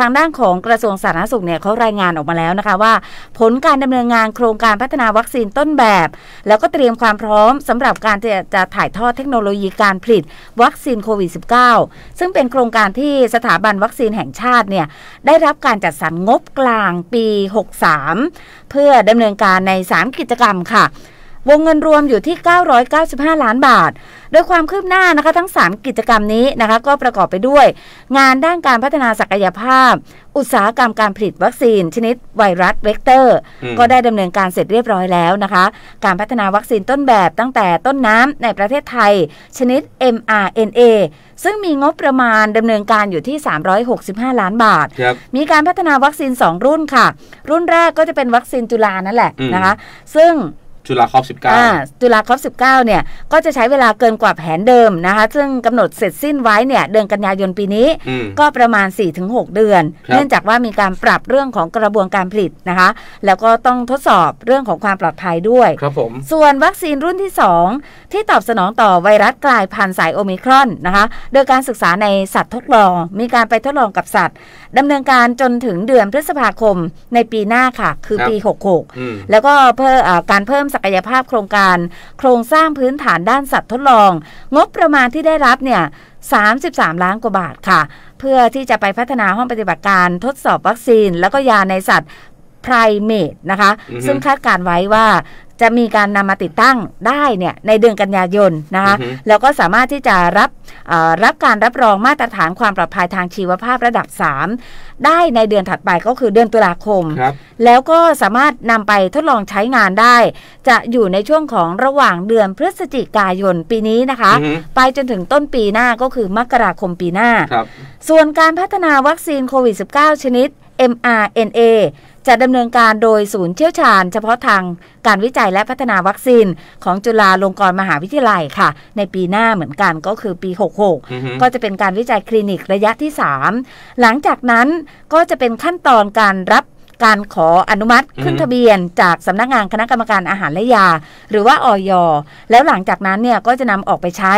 ทางด้านของกระทรวงสาธารณสุขเนี่ยเขารายงานออกมาแล้วนะคะว่า ผลการดำเนินงานโครงการพัฒนาวัคซีนต้นแบบ แล้วก็เตรียมความพร้อม สำหรับการจะจะถ่ายทอดเทคโนโลยีการผลิตวัคซีนโควิด -19 ซึ่งเป็นโครงการที่สถาบันวัคซีนแห่งชาติเนี่ย ได้รับการจัดสรรงบกลางปี 63 เพื่อดำเนินการใน 3 กิจกรรมค่ะวงเงินรวมอยู่ที่ 995 ล้านบาท โดยความคืบหน้านะคะทั้ง3กิจกรรมนี้นะคะก็ประกอบไปด้วย งานด้านการพัฒนาศักยภาพ อุตสาหกรรมการผลิตวัคซีน ชนิดไวรัสเวกเตอร์ ก็ได้ดำเนินการเสร็จเรียบร้อยแล้วนะคะ การพัฒนาวัคซีนต้นแบบตั้งแต่ต้นน้ำในประเทศไทยชนิด mRNA ซึ่งมีงบประมาณดำเนินการอยู่ที่ 365 ล้านบาท มีการพัฒนาวัคซีน2รุ่นค่ะ รุ่นแรกก็จะเป็นวัคซีนจุลานั่นแหละนะคะซึ่งจุฬาครบ19จุฬาครบ19เนี่ยก็จะใช้เวลาเกินกว่าแผนเดิมนะคะซึ่งกำหนดเสร็จสิ้นไว้เนี่ย เดือนกันยายนปีนี้ก็ประมาณ 4-6 เดือน เนื่องจากว่ามีการปรับเรื่องของกระบวนการผลิตนะคะ แล้วก็ต้องทดสอบเรื่องของความปลอดภัยด้วยครับผมส่วนวัคซีนรุ่นที่ 2 ที่ตอบสนองต่อไวรัสกลายพันธุ์สายโอมิครอนนะคะโดยการศึกษาในสัตว์ทดลองมีการไปทดลองกับสัตว์ ดำเนินการจนถึงเดือนพฤษภาคมในปีหน้าค่ะคือปี 66 แล้วก็เพิ่มการเพิ่มศักยภาพโครงการ โครงสร้างพื้นฐานด้านสัตว์ทดลอง งบประมาณที่ได้รับเนี่ย 33 ล้านกว่าบาทค่ะ เพื่อที่จะไปพัฒนาห้องปฏิบัติการทดสอบวัคซีน แล้วก็ยาในสัตว์ไพรเมดนะคะ ซึ่งคาดการไว้ว่าจะมีการนำมาติดตั้งได้เนี่ยในเดือนกันยายนนะคะแล้วก็สามารถที่จะรับรับการรับรองมาตรฐานความปลอดภัยทางชีวภาพระดับ 3 ได้ในเดือนถัดไปก็คือเดือนตุลาคมคแล้วก็สามารถนำไปทดลองใช้งานได้ จะอยู่ในช่วงของระหว่างเดือนพฤศจิกายนปีนี้นะคะ ไปจนถึงต้นปีหน้าก็คือมกราคมปีหน้าส่วนการพัฒนาวัคซีนโควิด -19 ชนิด mRNA จะดำเนินการโดยศูนย์เชี่ยวชาญเฉพาะทางการวิจัยและพัฒนาวัคซีน ของจุฬาลงกรณ์มหาวิทยาลัยค่ะ ในปีหน้าเหมือนกันก็คือปี 66 ก็จะเป็นการวิจัยคลินิกระยะที่ 3 หลังจากนั้นก็จะเป็นขั้นตอนการรับการขออนุมัติขึ้นทะเบียนจากสำนักงานคณะกรรมการอาหารและยาหรือว่าออย แล้วหลังจากนั้นเนี่ยก็จะนำออกไปใช้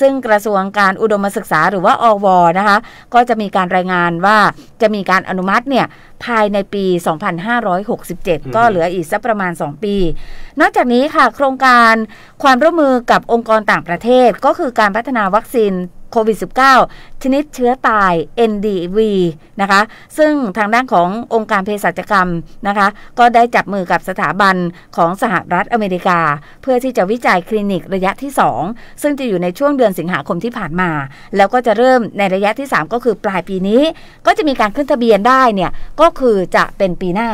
ซึ่งกระทรวงการอุดมศึกษาหรือว่าอวนะคะก็จะมีการรายงานว่าจะมีการอนุมัติเนี่ยภายในปี 2567 ก็เหลืออีกสักประมาณ 2 ปี นอกจากนี้ค่ะโครงการความร่วมมือกับองค์กรต่างประเทศก็คือการพัฒนาวัคซีนโควิด -19 ชนิดเชื้อตาย NDV นะคะ ซึ่งทางด้านขององค์การเภสัชกรรมนะคะ ก็ได้จับมือกับสถาบันของสหรัฐอเมริกา เพื่อที่จะวิจัยคลินิกระยะที่ 2 ซึ่งจะอยู่ในช่วงเดือนสิงหาคมที่ผ่านมา แล้วก็จะเริ่มในระยะที่ 3 ก็คือปลายปีนี้ ก็จะมีการขึ้นทะเบียนได้เนี่ย ก็คือจะเป็นปีหน้า